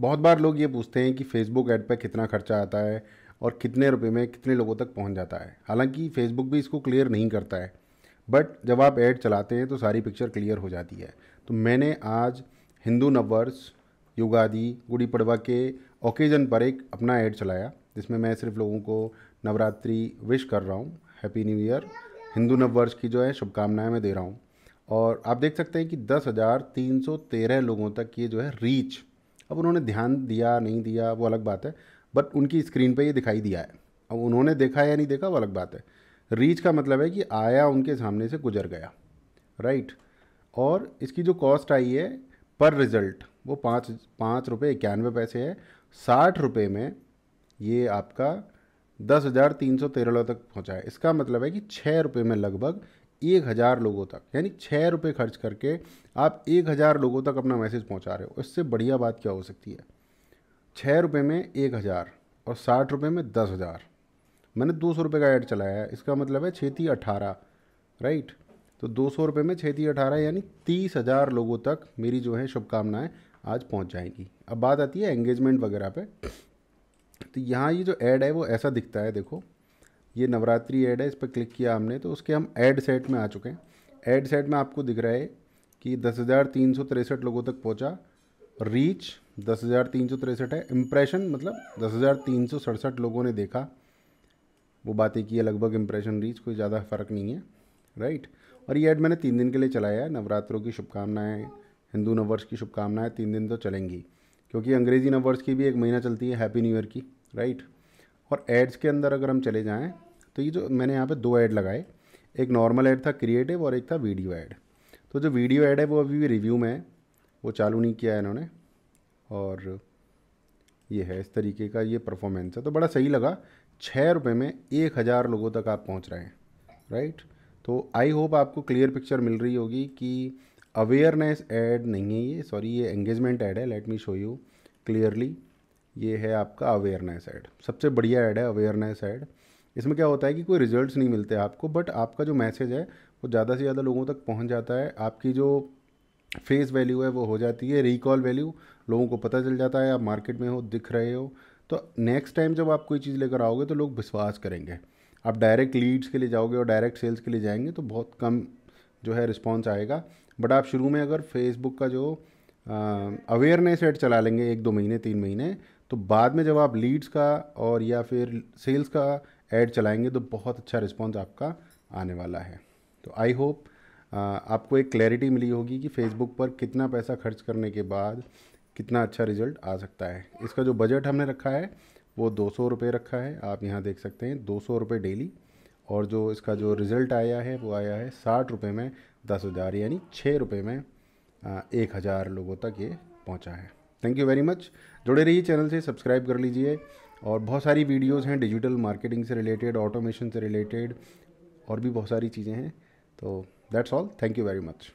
बहुत बार लोग ये पूछते हैं कि फेसबुक ऐड पर कितना खर्चा आता है और कितने रुपए में कितने लोगों तक पहुंच जाता है हालांकि फेसबुक भी इसको क्लियर नहीं करता है बट जब आप ऐड चलाते हैं तो सारी पिक्चर क्लियर हो जाती है तो मैंने आज हिंदू नववर्ष युगादि गुड़ी पड़वा के ओकेज़न पर एक अपना ऐड चलाया जिसमें मैं सिर्फ लोगों को नवरात्रि विश कर रहा हूँ हैप्पी न्यू ईयर हिंदू नववर्ष की जो है शुभकामनाएं मैं दे रहा हूँ और आप देख सकते हैं कि दस हज़ार तीन सौ तेरह लोगों तक ये जो है रीच अब उन्होंने ध्यान दिया नहीं दिया वो अलग बात है बट उनकी स्क्रीन पे ये दिखाई दिया है अब उन्होंने देखा या नहीं देखा वो अलग बात है रीच का मतलब है कि आया उनके सामने से गुजर गया राइट और इसकी जो कॉस्ट आई है पर रिज़ल्ट वो पाँच पाँच रुपये इक्यानवे पैसे है साठ रुपये में ये आपका दस हज़ार तीन सौ तेरह तक पहुँचा है इसका मतलब है कि छः रुपये में लगभग एक हज़ार लोगों तक यानी छः रुपये खर्च करके आप एक हज़ार लोगों तक अपना मैसेज पहुंचा रहे हो इससे बढ़िया बात क्या हो सकती है छः रुपये में एक हज़ार और साठ रुपये में दस हज़ार मैंने दो सौ रुपये का ऐड चलाया है इसका मतलब है छेती अठारह राइट तो दो सौ रुपये में छेती अठारह यानी तीस हज़ार लोगों तक मेरी जो है शुभकामनाएँ आज पहुँच जाएंगी अब बात आती है एंगेजमेंट वगैरह पर तो यहाँ ये जो ऐड है वो ऐसा दिखता है देखो ये नवरात्रि ऐड है इस पर क्लिक किया हमने तो उसके हम ऐड सेट में आ चुके हैं ऐड सेट में आपको दिख रहा है कि दस हज़ार तीन सौ तिरसठ लोगों तक पहुंचा रीच दस हज़ार तीन सौ तिरसठ है इम्प्रेशन मतलब दस हज़ार तीन सौ सड़सठ लोगों ने देखा वो बातें की है लगभग इम्प्रेशन रीच कोई ज़्यादा फ़र्क नहीं है राइट और ये ऐड मैंने तीन दिन के लिए चलाया है नवरात्रों की शुभकामनाएँ हिंदू नववर्ष की शुभकामनाएँ तीन दिन तो चलेंगी क्योंकि अंग्रेज़ी नववर्ष की भी एक महीना चलती है हैप्पी न्यू ईयर की राइट और एड्स के अंदर अगर हम चले जाएँ तो ये जो मैंने यहाँ पे दो ऐड लगाए एक नॉर्मल ऐड था क्रिएटिव और एक था वीडियो ऐड तो जो वीडियो ऐड है वो अभी भी रिव्यू में है वो चालू नहीं किया है इन्होंने और ये है इस तरीके का ये परफॉर्मेंस है तो बड़ा सही लगा छः रुपये में एक हज़ार लोगों तक आप पहुँच रहे हैं राइट तो आई होप आपको क्लियर पिक्चर मिल रही होगी कि अवेयरनेस एड नहीं है ये सॉरी ये एंगेजमेंट ऐड है let me show you clearly ये है आपका अवेयरनेस ऐड सबसे बढ़िया ऐड है अवेयरनेस ऐड इसमें क्या होता है कि कोई रिजल्ट्स नहीं मिलते आपको बट आपका जो मैसेज है वो ज़्यादा से ज़्यादा लोगों तक पहुँच जाता है आपकी जो फेस वैल्यू है वो हो जाती है रिकॉल वैल्यू लोगों को पता चल जाता है आप मार्केट में हो दिख रहे हो तो नेक्स्ट टाइम जब आप कोई चीज़ लेकर आओगे तो लोग विश्वास करेंगे आप डायरेक्ट लीड्स के लिए जाओगे और डायरेक्ट सेल्स के लिए जाएंगे तो बहुत कम जो है रिस्पॉन्स आएगा बट आप शुरू में अगर फेसबुक का जो अवेयरनेस एड चला लेंगे एक दो महीने तीन महीने तो बाद में जब आप लीड्स का और या फिर सेल्स का ऐड चलाएंगे तो बहुत अच्छा रिस्पॉन्स आपका आने वाला है तो आई होप आपको एक क्लैरिटी मिली होगी कि फेसबुक पर कितना पैसा खर्च करने के बाद कितना अच्छा रिजल्ट आ सकता है इसका जो बजट हमने रखा है वो दो सौ रुपये रखा है आप यहाँ देख सकते हैं दो सौ रुपये डेली और जो इसका जो रिज़ल्ट आया है वो आया है साठ रुपये में दस हज़ार यानी छः रुपये में एक हज़ार लोगों तक ये पहुँचा है थैंक यू वेरी मच जुड़े रहिए चैनल से सब्सक्राइब कर लीजिए और बहुत सारी वीडियोस हैं डिजिटल मार्केटिंग से रिलेटेड ऑटोमेशन से रिलेटेड और भी बहुत सारी चीज़ें हैं तो that's all thank you very much